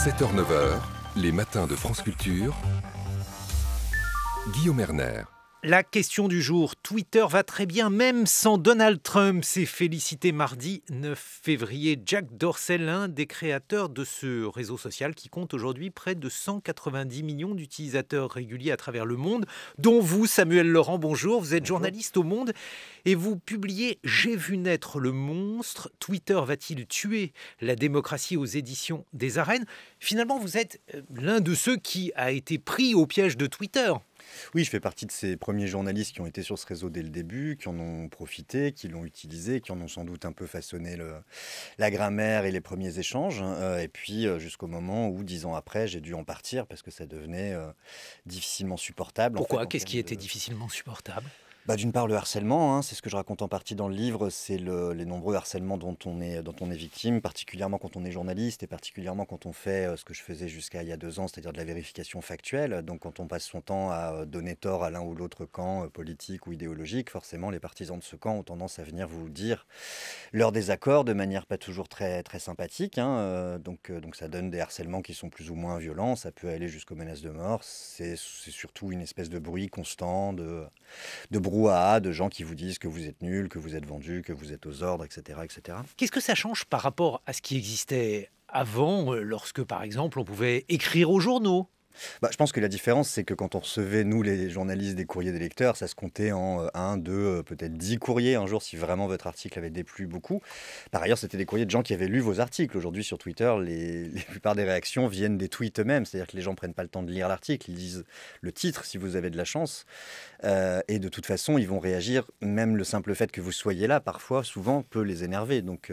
7h-9h, les matins de France Culture, Guillaume Erner. La question du jour, Twitter va très bien même sans Donald Trump, s'est félicité mardi 9 février Jack Dorsey, l'un des créateurs de ce réseau social qui compte aujourd'hui près de 190 millions d'utilisateurs réguliers à travers le monde, dont vous, Samuel Laurent, bonjour, vous êtes journaliste au monde et vous publiez J'ai vu naître le monstre, Twitter va-t-il tuer la démocratie aux éditions des arènes Finalement, vous êtes euh, l'un de ceux qui a été pris au piège de Twitter. Oui, je fais partie de ces premiers journalistes qui ont été sur ce réseau dès le début, qui en ont profité, qui l'ont utilisé, qui en ont sans doute un peu façonné la grammaire et les premiers échanges. Euh, et puis euh, jusqu'au moment où, dix ans après, j'ai dû en partir parce que ça devenait euh, difficilement supportable. Pourquoi Qu'est-ce qui était difficilement supportable bah, d'une part, le harcèlement, hein, c'est ce que je raconte en partie dans le livre, c'est les nombreux harcèlements dont on, est, dont on est victime, particulièrement quand on est journaliste et particulièrement quand on fait euh, ce que je faisais jusqu'à il y a deux ans, c'est-à-dire de la vérification factuelle. Donc quand on passe son temps à euh, donner tort à l'un ou l'autre camp euh, politique ou idéologique, forcément les partisans de ce camp ont tendance à venir vous dire leur désaccord de manière pas toujours très, très sympathique. Hein, donc, donc ça donne des harcèlements qui sont plus ou moins violents, ça peut aller jusqu'aux menaces de mort. C'est, surtout une espèce de bruit constant, de, de de gens qui vous disent que vous êtes nul, que vous êtes vendu, que vous êtes aux ordres, etc. etc. Qu'est-ce que ça change par rapport à ce qui existait avant, euh, lorsque par exemple on pouvait écrire aux journaux bah, Je pense que la différence, c'est que quand on recevait, nous, les journalistes des courriers des lecteurs, ça se comptait en 1, euh, 2, euh, peut-être 10 courriers un jour si vraiment votre article avait déplu beaucoup. Par ailleurs, c'était des courriers de gens qui avaient lu vos articles. Aujourd'hui, sur Twitter, les, les, plupart des réactions viennent des tweets eux-mêmes, c'est-à-dire que les gens prennent pas le temps de lire l'article, ils lisent le titre si vous avez de la chance. Euh, et de toute façon, ils vont réagir, même le simple fait que vous soyez là, parfois, souvent, peut les énerver. Donc,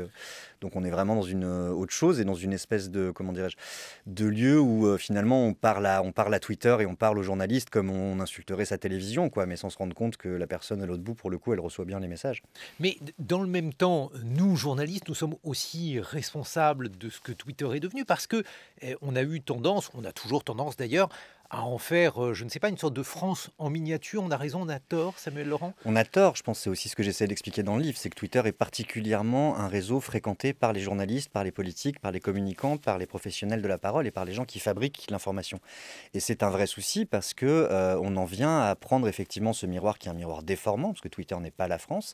donc on est vraiment dans une autre chose et dans une espèce de, comment dirais-je, de lieu où finalement on parle on parle à Twitter et on parle aux journalistes comme on insulterait sa télévision, quoi, mais sans se rendre compte que la personne à l'autre bout, pour le coup, elle reçoit bien les messages. Mais dans le même temps, nous, journalistes, nous sommes aussi responsables de ce que Twitter est devenu parce que eh, on a eu tendance, on a toujours tendance d'ailleurs, à en faire, euh, je ne sais pas, une sorte de France en miniature. On a raison, on a tort, Samuel Laurent On a tort, je pense, c'est aussi ce que j'essaie d'expliquer dans le livre, c'est que Twitter est particulièrement un réseau fréquenté par les journalistes, par les politiques, par les communicants, par les professionnels de la parole et par les gens qui fabriquent l'information. Et c'est un vrai souci parce que euh, on en vient à prendre effectivement ce miroir qui est un miroir déformant, parce que Twitter n'est pas la France,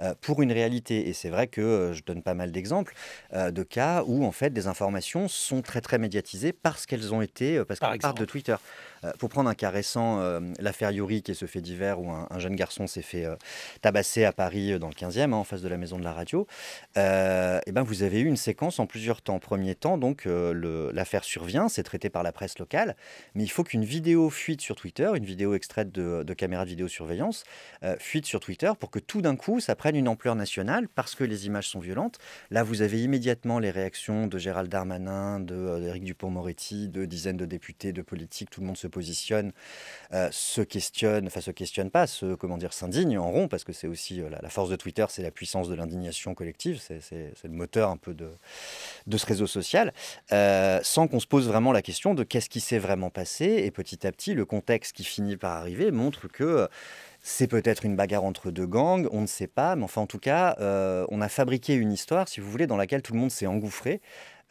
euh, pour une réalité. Et c'est vrai que je donne pas mal d'exemples de cas où en fait des informations sont très très médiatisées parce qu'elles ont été, parce qu'elles partent de Twitter pour euh, prendre un cas récent, euh, l'affaire Yuri, qui se fait divers où un, jeune garçon s'est fait euh, tabasser à Paris dans le 15e, hein, en face de la maison de la radio, et ben vous avez eu une séquence en plusieurs temps. Premier temps, donc l'affaire survient, c'est traité par la presse locale, mais il faut qu'une vidéo fuite sur Twitter, une vidéo extraite de, caméras de vidéosurveillance, fuite sur Twitter pour que tout d'un coup ça prenne une ampleur nationale parce que les images sont violentes. Là, vous avez immédiatement les réactions de Gérald Darmanin, de Eric Dupont-Moretti, de dizaines de députés, de politiques, tout le monde se positionne, euh, se questionne, enfin se questionne pas, se comment dire s'indigne en rond, parce que c'est aussi euh, la, force de Twitter, c'est la puissance de l'indignation collective, c'est le moteur un peu de, de ce réseau social, euh, sans qu'on se pose vraiment la question de qu'est-ce qui s'est vraiment passé. Et petit à petit, le contexte qui finit par arriver montre que c'est peut-être une bagarre entre deux gangs, on ne sait pas, mais enfin en tout cas, on a fabriqué une histoire, si vous voulez, dans laquelle tout le monde s'est engouffré,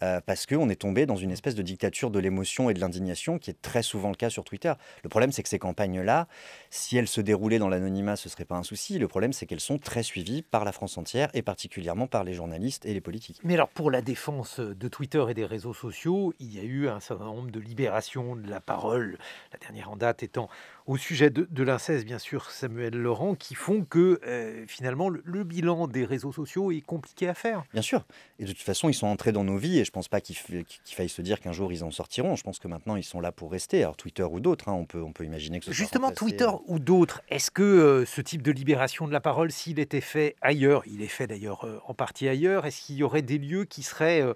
euh, parce qu'on est tombé dans une espèce de dictature de l'émotion et de l'indignation qui est très souvent le cas sur Twitter. Le problème, c'est que ces campagnes-là, si elles se déroulaient dans l'anonymat, ce ne serait pas un souci. Le problème, c'est qu'elles sont très suivies par la France entière et particulièrement par les journalistes et les politiques. Mais alors, pour la défense de Twitter et des réseaux sociaux, il y a eu un certain nombre de libérations de la parole, la dernière en date étant au sujet de, l'inceste, bien sûr, Samuel Laurent, qui font que euh, finalement le, bilan des réseaux sociaux est compliqué à faire. Bien sûr. Et de toute façon, ils sont entrés dans nos vies je pense pas qu'il faille se dire qu'un jour ils en sortiront. Je pense que maintenant ils sont là pour rester. Alors Twitter ou d'autres, hein, on, peut, on peut imaginer que ce Justement, Twitter hein. ou d'autres, est-ce que euh, ce type de libération de la parole, s'il était fait ailleurs, il est fait d'ailleurs euh, en partie ailleurs, est-ce qu'il y aurait des lieux qui seraient euh,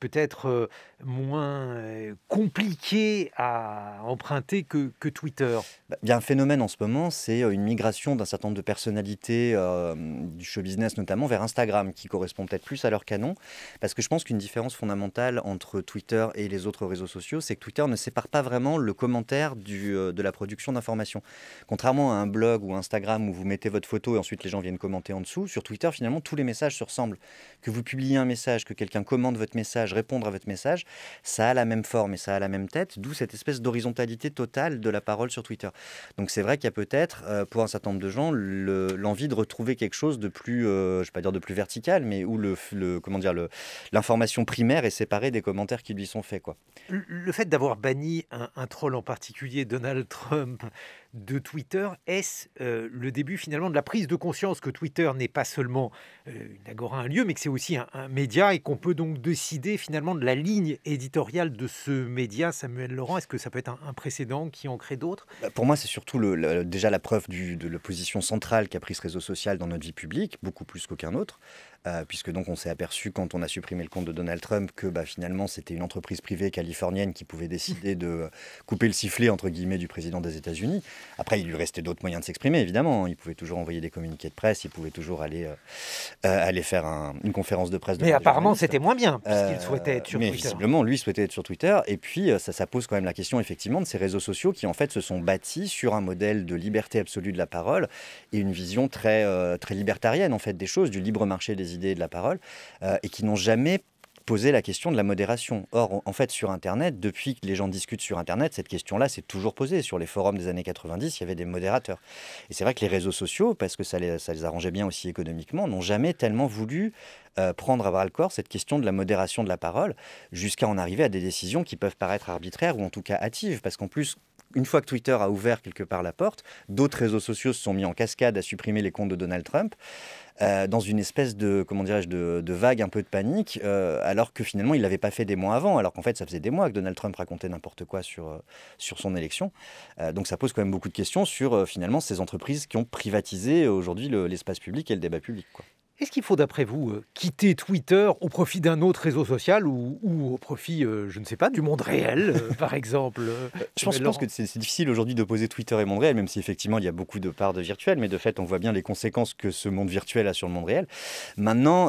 peut-être euh, moins euh, compliqué à emprunter que, que, Twitter bah, Il un phénomène en ce moment, c'est euh, une migration d'un certain nombre de personnalités, du show business notamment, vers Instagram, qui correspond peut-être plus à leur canon. Parce que je pense qu'une différence fondamentale entre Twitter et les autres réseaux sociaux, c'est que Twitter ne sépare pas vraiment le commentaire du, de la production d'informations. Contrairement à un blog ou Instagram où vous mettez votre photo et ensuite les gens viennent commenter en dessous, sur Twitter, finalement, tous les messages se ressemblent. Que vous publiez un message, que quelqu'un commente votre message, répondre à votre message, ça a la même forme et ça a la même tête, d'où cette espèce d'horizontalité totale de la parole sur Twitter. Donc c'est vrai qu'il y a peut-être, euh, pour un certain nombre de gens, l'envie de retrouver quelque chose de plus, je euh, je vais pas dire de plus vertical, mais où le, le comment dire, l'information primaire est séparée des commentaires qui lui sont faits. Quoi. Le, fait d'avoir banni un, un troll en particulier, Donald Trump, de Twitter Est-ce euh, le début finalement de la prise de conscience que Twitter n'est pas seulement euh, une agora, un lieu, mais que c'est aussi un, média et qu'on peut donc décider finalement de la ligne éditoriale de ce média Samuel Laurent, est-ce que ça peut être un, précédent qui en crée d'autres bah, Pour moi, c'est surtout déjà la preuve de la position centrale qu'a pris ce réseau social dans notre vie publique, beaucoup plus qu'aucun autre. Euh, puisque donc on s'est aperçu quand on a supprimé le compte de Donald Trump que bah, finalement c'était une entreprise privée californienne qui pouvait décider de euh, couper le sifflet entre guillemets du président des États-Unis. Après, il lui restait d'autres moyens de s'exprimer, évidemment. Hein. Il pouvait toujours envoyer des communiqués de presse, il pouvait toujours aller, euh, aller faire une conférence de presse. mais apparemment, c'était moins bien puisqu'il souhaitait être sur Twitter. mais Visiblement, lui souhaitait être sur Twitter. Et puis, ça, ça pose quand même la question effectivement de ces réseaux sociaux qui en fait se sont bâtis sur un modèle de liberté absolue de la parole et une vision très, très libertarienne en fait des choses, du libre marché des idées de la parole, euh, et qui n'ont jamais posé la question de la modération. Or, en fait, sur Internet, depuis que les gens discutent sur Internet, cette question-là s'est toujours posée. Sur les forums des années 90, il y avait des modérateurs. Et c'est vrai que les réseaux sociaux, parce que ça les, ça les arrangeait bien aussi économiquement, n'ont jamais tellement voulu euh, prendre à bras le corps cette question de la modération de la parole, jusqu'à en arriver à des décisions qui peuvent paraître arbitraires ou en tout cas hâtives. Parce qu'en plus, une fois que Twitter a ouvert quelque part la porte, d'autres réseaux sociaux se sont mis en cascade à supprimer les comptes de Donald Trump. Euh, dans une espèce de comment dirais-je de, vague un peu de panique euh, alors que finalement il l'avait pas fait des mois avant alors qu'en fait ça faisait des mois que Donald Trump racontait n'importe quoi sur euh, sur son élection donc ça pose quand même beaucoup de questions sur finalement ces entreprises qui ont privatisé aujourd'hui l'espace public et le débat public est-ce qu'il faut, d'après vous, euh, quitter Twitter au profit d'un autre réseau social ou, au profit, euh, je ne sais pas, du monde réel, euh, par exemple je pense, que c'est difficile aujourd'hui de poser Twitter et monde réel, même si effectivement il y a beaucoup de parts de virtuel, mais de fait on voit bien les conséquences que ce monde virtuel a sur le monde réel. Maintenant,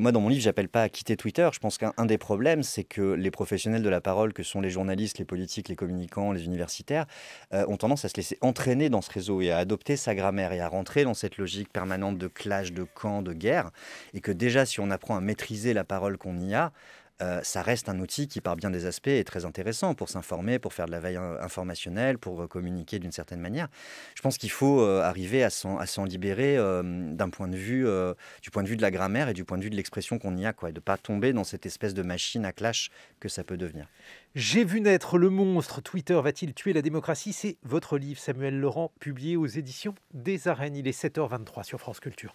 moi dans mon livre, j'appelle pas à quitter Twitter. Je pense qu'un des problèmes, c'est que les professionnels de la parole, que sont les journalistes, les politiques, les communicants, les universitaires, ont tendance à se laisser entraîner dans ce réseau et à adopter sa grammaire et à rentrer dans cette logique permanente de clash, de camp, de guerre et que déjà si on apprend à maîtriser la parole qu'on y a, euh, ça reste un outil qui, par bien des aspects, est très intéressant pour s'informer, pour faire de la veille informationnelle, pour euh, communiquer d'une certaine manière. Je pense qu'il faut euh, arriver à s'en libérer d'un point de vue, du point de vue de la grammaire et du point de vue de l'expression qu'on y a, quoi, et de pas tomber dans cette espèce de machine à clash que ça peut devenir. J'ai vu naître le monstre. Twitter va-t-il tuer la démocratie C'est votre livre, Samuel Laurent, publié aux éditions des Arènes. Il est 7h23 sur France Culture.